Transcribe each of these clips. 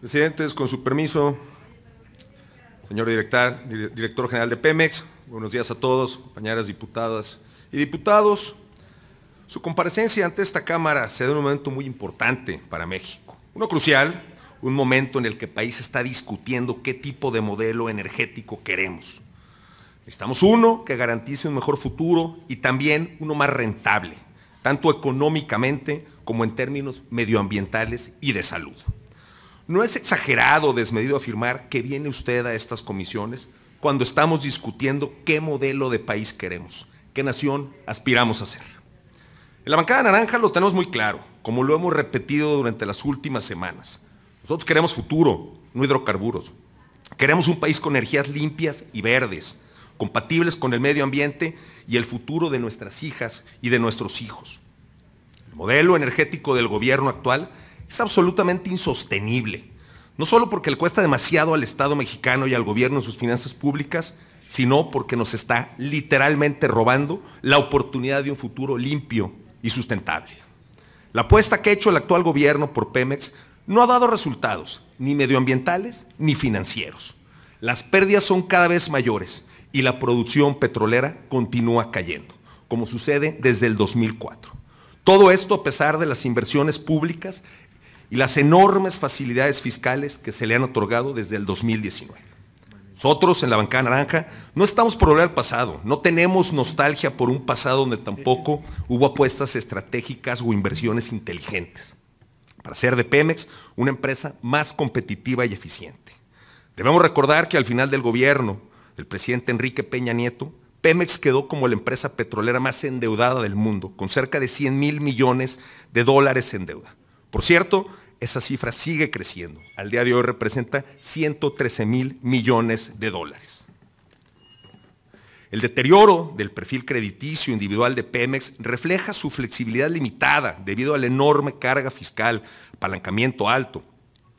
Presidentes, con su permiso, señor director, director general de Pemex, buenos días a todos, compañeras diputadas y diputados. Su comparecencia ante esta Cámara se da en un momento muy importante para México, uno crucial, un momento en el que el país está discutiendo qué tipo de modelo energético queremos. Necesitamos uno que garantice un mejor futuro y también uno más rentable, tanto económicamente como en términos medioambientales y de salud. No es exagerado o desmedido afirmar que viene usted a estas comisiones cuando estamos discutiendo qué modelo de país queremos, qué nación aspiramos a ser. En la bancada naranja lo tenemos muy claro, como lo hemos repetido durante las últimas semanas. Nosotros queremos futuro, no hidrocarburos. Queremos un país con energías limpias y verdes, compatibles con el medio ambiente y el futuro de nuestras hijas y de nuestros hijos. El modelo energético del gobierno actual es absolutamente insostenible. No solo porque le cuesta demasiado al Estado mexicano y al gobierno en sus finanzas públicas, sino porque nos está literalmente robando la oportunidad de un futuro limpio y sustentable. La apuesta que ha hecho el actual gobierno por Pemex no ha dado resultados, ni medioambientales ni financieros. Las pérdidas son cada vez mayores y la producción petrolera continúa cayendo, como sucede desde el 2004. Todo esto a pesar de las inversiones públicas y las enormes facilidades fiscales que se le han otorgado desde el 2019. Nosotros en la bancada naranja no estamos por olvidar al pasado, no tenemos nostalgia por un pasado donde tampoco hubo apuestas estratégicas o inversiones inteligentes para hacer de Pemex una empresa más competitiva y eficiente. Debemos recordar que al final del gobierno del presidente Enrique Peña Nieto, Pemex quedó como la empresa petrolera más endeudada del mundo, con cerca de 100 mil millones de dólares en deuda. Por cierto, esa cifra sigue creciendo. Al día de hoy representa 113 mil millones de dólares. El deterioro del perfil crediticio individual de Pemex refleja su flexibilidad limitada debido a la enorme carga fiscal, apalancamiento alto,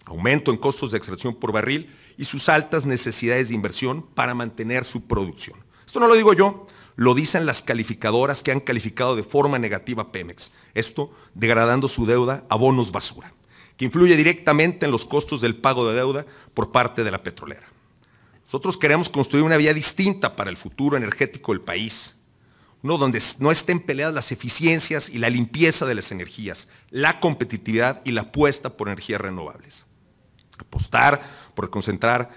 aumento en costos de extracción por barril y sus altas necesidades de inversión para mantener su producción. Esto no lo digo yo, lo dicen las calificadoras que han calificado de forma negativa Pemex, esto degradando su deuda a bonos basura, que influye directamente en los costos del pago de deuda por parte de la petrolera. Nosotros queremos construir una vía distinta para el futuro energético del país, uno donde no estén peleadas las eficiencias y la limpieza de las energías, la competitividad y la apuesta por energías renovables. Apostar por concentrar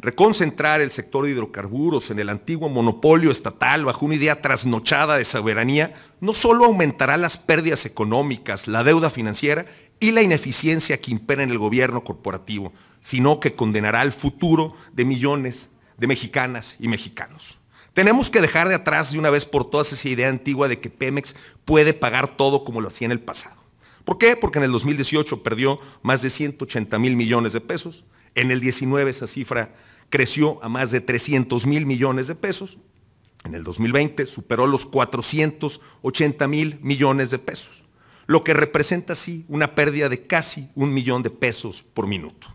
Reconcentrar el sector de hidrocarburos en el antiguo monopolio estatal bajo una idea trasnochada de soberanía no solo aumentará las pérdidas económicas, la deuda financiera y la ineficiencia que impera en el gobierno corporativo, sino que condenará el futuro de millones de mexicanas y mexicanos. Tenemos que dejar de atrás de una vez por todas esa idea antigua de que Pemex puede pagar todo como lo hacía en el pasado. ¿Por qué? Porque en el 2018 perdió más de 180 mil millones de pesos, en el 19 esa cifra creció a más de 300 mil millones de pesos. En el 2020 superó los 480 mil millones de pesos, lo que representa así una pérdida de casi un millón de pesos por minuto.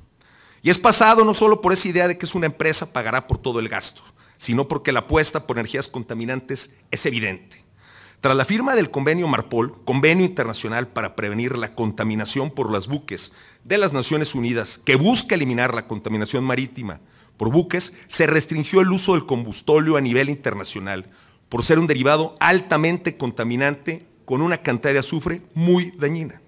Y es pasado no solo por esa idea de que es una empresa pagará por todo el gasto, sino porque la apuesta por energías contaminantes es evidente. Tras la firma del convenio Marpol, Convenio Internacional para Prevenir la Contaminación por los Buques de las Naciones Unidas, que busca eliminar la contaminación marítima por buques, se restringió el uso del combustolio a nivel internacional por ser un derivado altamente contaminante con una cantidad de azufre muy dañina.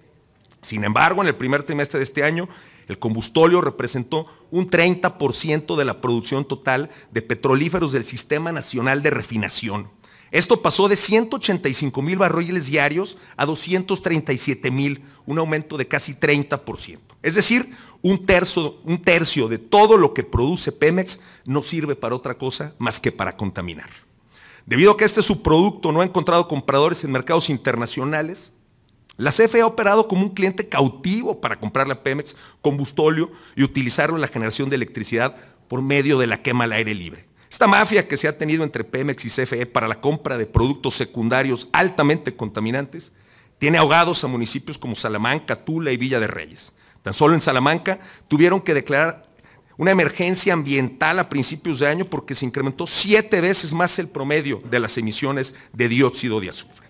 Sin embargo, en el primer trimestre de este año, el combustóleo representó un 30% de la producción total de petrolíferos del Sistema Nacional de Refinación esto pasó de 185 mil barriles diarios a 237 mil, un aumento de casi 30%. Es decir, un tercio, un tercio de todo lo que produce Pemex no sirve para otra cosa más que para contaminar. Debido a que este subproducto no ha encontrado compradores en mercados internacionales, la CFE ha operado como un cliente cautivo para comprarle a Pemex combustóleo y utilizarlo en la generación de electricidad por medio de la quema al aire libre. Esta mafia que se ha tenido entre Pemex y CFE para la compra de productos secundarios altamente contaminantes tiene ahogados a municipios como Salamanca, Tula y Villa de Reyes. Tan solo en Salamanca tuvieron que declarar una emergencia ambiental a principios de año porque se incrementó siete veces más el promedio de las emisiones de dióxido de azufre.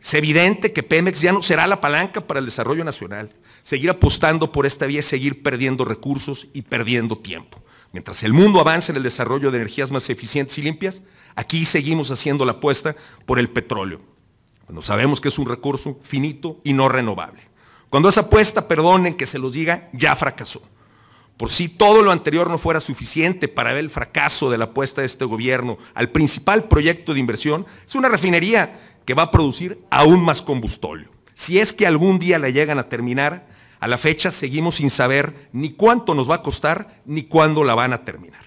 Es evidente que Pemex ya no será la palanca para el desarrollo nacional. Seguir apostando por esta vía es seguir perdiendo recursos y perdiendo tiempo. Mientras el mundo avance en el desarrollo de energías más eficientes y limpias, aquí seguimos haciendo la apuesta por el petróleo, cuando sabemos que es un recurso finito y no renovable. Cuando esa apuesta, perdonen que se los diga, ya fracasó. Por si todo lo anterior no fuera suficiente para ver el fracaso de la apuesta de este gobierno al principal proyecto de inversión, es una refinería que va a producir aún más combustóleo. Si es que algún día la llegan a terminar, a la fecha seguimos sin saber ni cuánto nos va a costar ni cuándo la van a terminar.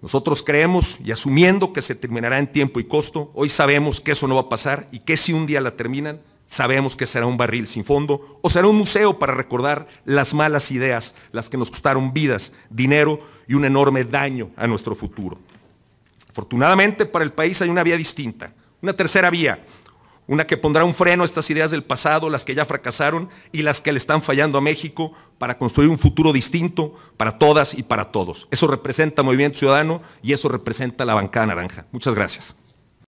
Nosotros creemos y asumiendo que se terminará en tiempo y costo, hoy sabemos que eso no va a pasar y que si un día la terminan, sabemos que será un barril sin fondo o será un museo para recordar las malas ideas, las que nos costaron vidas, dinero y un enorme daño a nuestro futuro. Afortunadamente para el país hay una vía distinta, una tercera vía, una que pondrá un freno a estas ideas del pasado, las que ya fracasaron y las que le están fallando a México para construir un futuro distinto para todas y para todos. Eso representa Movimiento Ciudadano y eso representa la bancada naranja. Muchas gracias.